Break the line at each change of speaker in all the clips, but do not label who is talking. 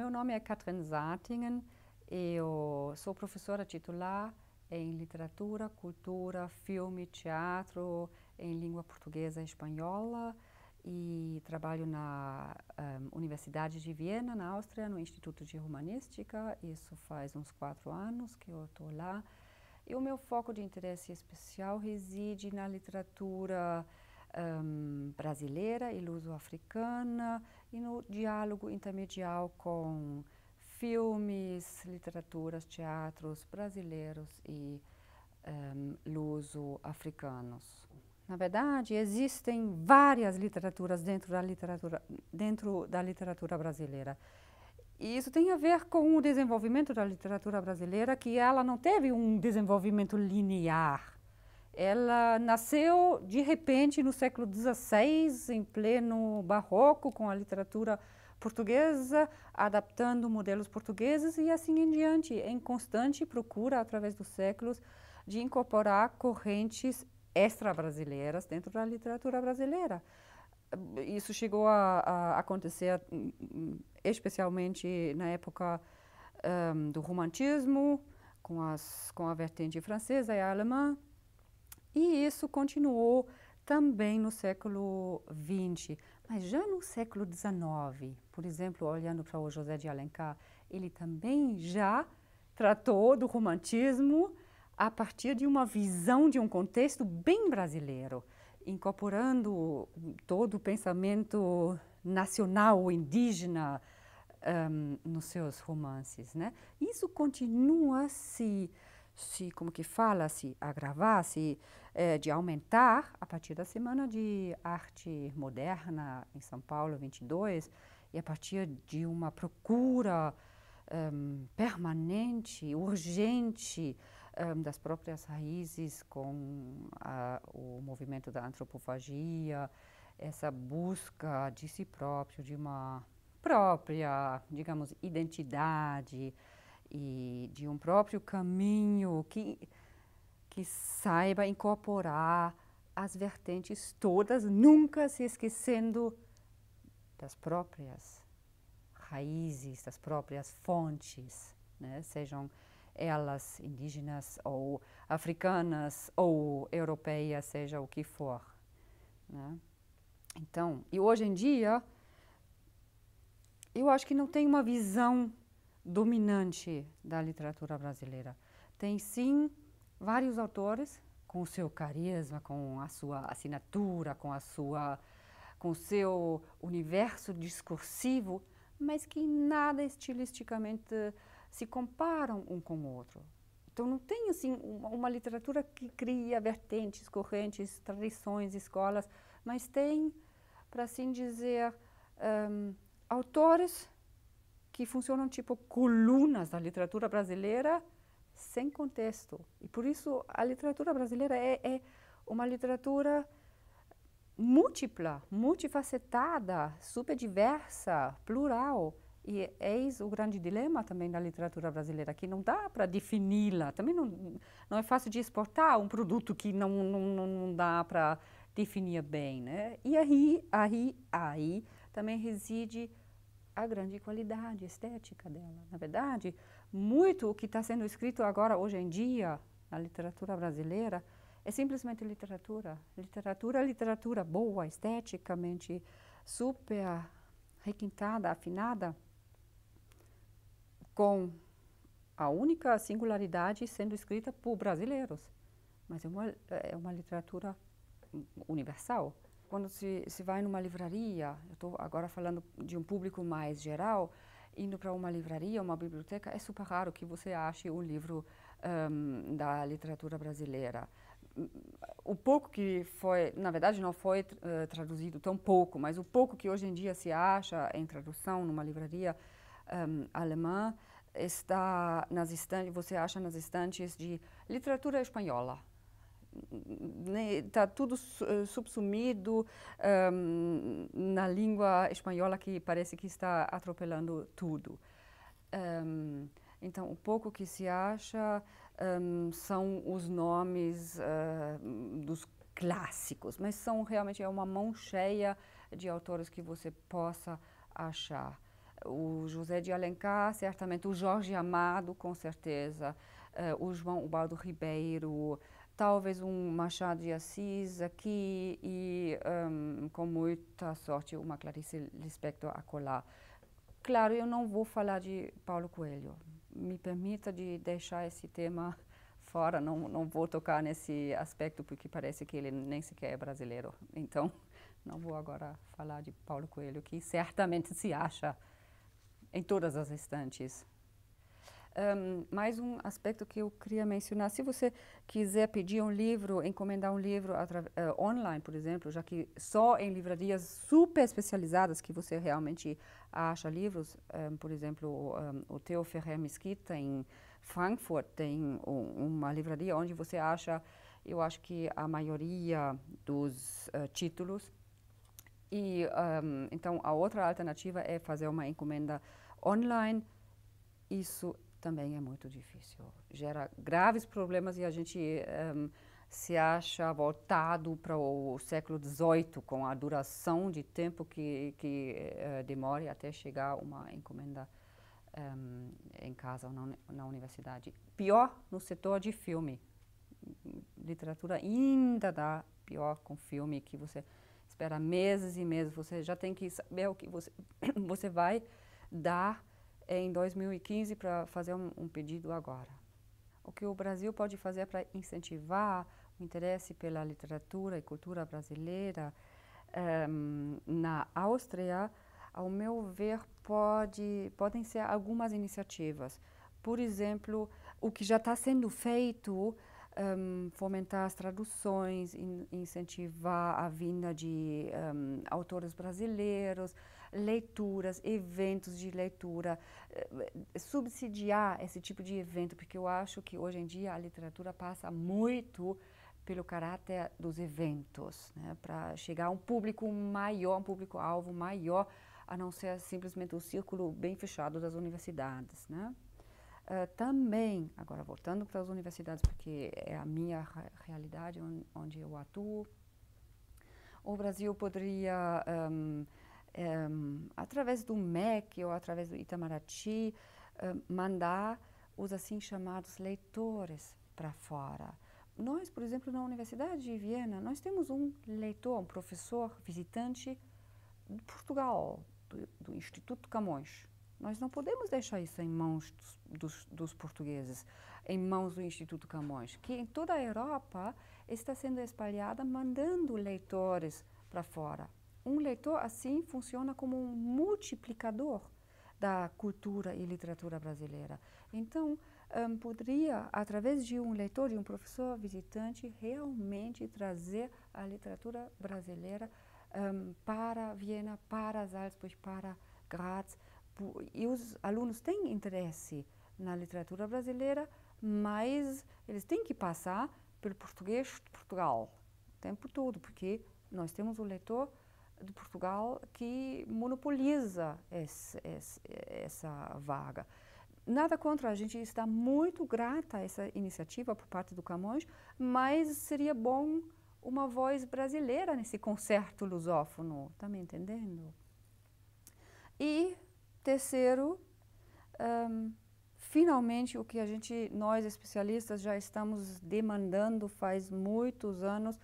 meu nome é Katrin Zartingen, eu sou professora titular em literatura, cultura, filme, teatro, em língua portuguesa e espanhola e trabalho na um, eh, Universidade de Viena, na Áustria, no Instituto de Humanística. Isso faz uns quatro anos que eu estou lá. E o meu foco de interesse especial reside na literatura um, brasileira e luso-africana e no diálogo intermedial com filmes, literaturas, teatros brasileiros e um, luso-africanos. Na verdade, existem várias literaturas dentro da literatura, dentro da literatura brasileira. E isso tem a ver com o desenvolvimento da literatura brasileira, que ela não teve um desenvolvimento linear. Ela nasceu de repente no século XVI, em pleno barroco, com a literatura portuguesa, adaptando modelos portugueses e assim em diante, é em constante procura através dos séculos de incorporar correntes extra-brasileiras dentro da literatura brasileira. Isso chegou a, a acontecer hum, hum, especialmente na época um, do romantismo, com, as, com a vertente francesa e alemã, e isso continuou também no século XX, mas já no século XIX, por exemplo, olhando para o José de Alencar, ele também já tratou do romantismo a partir de uma visão de um contexto bem brasileiro, incorporando todo o pensamento nacional, indígena, um, nos seus romances. Né? Isso continua se se, como que fala, se agravar, se é, de aumentar a partir da Semana de Arte Moderna em São Paulo 22 e a partir de uma procura um, permanente, urgente um, das próprias raízes com a, o movimento da antropofagia, essa busca de si próprio, de uma própria, digamos, identidade, e de um próprio caminho que, que saiba incorporar as vertentes todas, nunca se esquecendo das próprias raízes, das próprias fontes, né? sejam elas indígenas ou africanas ou europeias, seja o que for. Né? Então, e hoje em dia, eu acho que não tem uma visão dominante da literatura brasileira. Tem sim vários autores com o seu carisma, com a sua assinatura, com a sua com o seu universo discursivo, mas que nada estilisticamente se comparam um com o outro. Então não tem assim uma, uma literatura que cria vertentes, correntes, tradições, escolas, mas tem, para assim dizer, um, autores que funcionam tipo colunas da literatura brasileira sem contexto. E por isso a literatura brasileira é, é uma literatura múltipla, multifacetada, super diversa, plural. E eis o grande dilema também da literatura brasileira, que não dá para defini-la. Também não, não é fácil de exportar um produto que não, não, não dá para definir bem. Né? E aí, aí, aí também reside a grande qualidade estética dela. Na verdade, muito o que está sendo escrito agora, hoje em dia, na literatura brasileira, é simplesmente literatura. Literatura, literatura boa, esteticamente, super requintada, afinada, com a única singularidade sendo escrita por brasileiros. Mas é uma, é uma literatura universal quando se, se vai numa livraria, eu estou agora falando de um público mais geral, indo para uma livraria, uma biblioteca, é super raro que você ache um livro um, da literatura brasileira. O pouco que foi, na verdade não foi uh, traduzido tão pouco, mas o pouco que hoje em dia se acha em tradução numa livraria um, alemã, está nas estantes, você acha nas estantes de literatura espanhola, está né, tá tudo eh, subsumido um, na língua espanhola que parece que está atropelando tudo. Um, então, o pouco que se acha um, são os nomes uh, dos clássicos, mas são realmente é uma mão cheia de autores que você possa achar. O José de Alencar, certamente, o Jorge Amado, com certeza, uh, o João Ubaldo Ribeiro, talvez um Machado de Assis aqui e um, com muita sorte uma Clarice Lispector acolá. Claro, eu não vou falar de Paulo Coelho. Me permita de deixar esse tema fora, não, não vou tocar nesse aspecto porque parece que ele nem sequer é brasileiro. Então, não vou agora falar de Paulo Coelho, que certamente se acha em todas as estantes um, mais um aspecto que eu queria mencionar, se você quiser pedir um livro, encomendar um livro uh, online, por exemplo, já que só em livrarias super especializadas que você realmente acha livros, um, por exemplo, um, o Theo Ferrer Mesquita em Frankfurt tem uma livraria onde você acha, eu acho que a maioria dos uh, títulos. E então a outra alternativa é fazer uma encomenda online. Isso também é muito difícil. Gera graves problemas e a gente um, eh, se acha voltado para o século XVIII, com a duração de tempo que, que uh, demore até chegar uma encomenda um, eh, em casa ou na, na universidade. Pior no setor de filme. Literatura ainda dá pior com filme, que você espera meses e meses, você já tem que saber o que você, você vai dar em 2015 para fazer um, um, pedido agora. O que o Brasil pode fazer para incentivar o interesse pela literatura e cultura brasileira um, ehm, na Áustria, ao meu ver, pode, podem ser algumas iniciativas. Por exemplo, o que já está sendo feito um, fomentar as traduções, in, incentivar a vinda de um, autores brasileiros, leituras, eventos de leitura, eh, eh, subsidiar esse tipo de evento, porque eu acho que hoje em dia a literatura passa muito pelo caráter dos eventos, né, para chegar a um público maior, um público-alvo maior, a não ser simplesmente o um círculo bem fechado das universidades, né? Ah, também, agora voltando para as universidades, porque é a minha realidade onde eu atuo, o Brasil poderia, um, um, através do MEC ou através do Itamaraty, ah, mandar os assim chamados leitores para fora. Nós, por exemplo, na Universidade de Viena, nós temos um leitor, um professor visitante de Portugal, do, do Instituto Camões nós não podemos deixar isso em mãos dos, dos, dos, portugueses, em mãos do Instituto Camões, que em toda a Europa está sendo espalhada, mandando leitores para fora. Um leitor, assim, funciona como um multiplicador da cultura e literatura brasileira. Então, um, poderia, através de um leitor, de um professor visitante, realmente trazer a literatura brasileira um, para Viena, para Salzburg, para Graz, Tipo, e os alunos têm interesse na literatura brasileira, mas eles têm que passar pelo português de Portugal o tempo todo, porque nós temos o leitor de Portugal que monopoliza esse, esse, essa vaga. Nada contra, a gente está muito grata a essa iniciativa por parte do Camões, mas seria bom uma voz brasileira nesse concerto lusófono, está me entendendo? E Terceiro, um, finalmente o que a gente, nós especialistas, já estamos demandando faz muitos anos,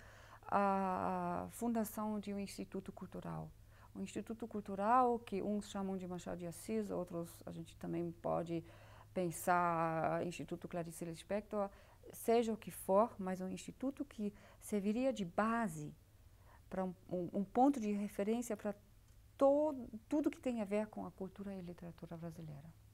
a fundação de um instituto cultural. Um instituto cultural que uns chamam de Machado de Assis, outros a gente também pode pensar Instituto Clarice Lispector, seja o que for, mas um instituto que serviria de base para um, um, um ponto de referência para todo, tudo que tem a ver com a cultura e literatura brasileira.